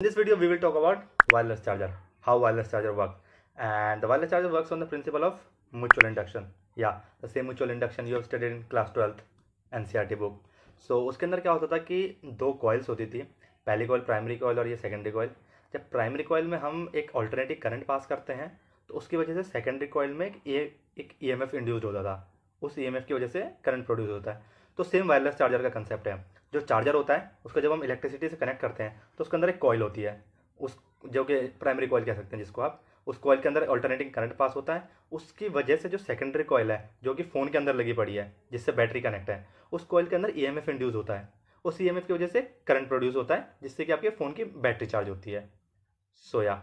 In this video, we will talk about wireless charger, how wireless charger works. And the wireless charger works on the principle of mutual induction. Yeah, the same mutual induction you have studied in class twelfth NCERT book. So उसके अंदर क्या होता था कि दो coils होती थी पहली coil primary coil और ये secondary coil. जब primary coil में हम एक alternating current pass करते हैं तो उसकी वजह से secondary coil में एक एक EMF induced होता था उस ई e की वजह से करंट प्रोड्यूस होता है तो सेम वायरलेस चार्जर का कंसेप्ट है जो चार्जर होता है उसको जब हम इलेक्ट्रिसिटी से कनेक्ट करते हैं तो उसके अंदर एक कॉयल होती है उस जो कि प्राइमरी कॉयल कह सकते हैं जिसको आप उस कॉयल के अंदर अल्टरनेटिंग करंट पास होता है उसकी वजह से जो सेकेंडरी कॉयल है जो कि फ़ोन के अंदर लगी पड़ी है जिससे बैटरी कनेक्ट है उस कॉयल के अंदर ई e इंड्यूस होता है उस ई e की वजह से करंट प्रोड्यूस होता है जिससे कि आपके फ़ोन की बैटरी चार्ज होती है सोया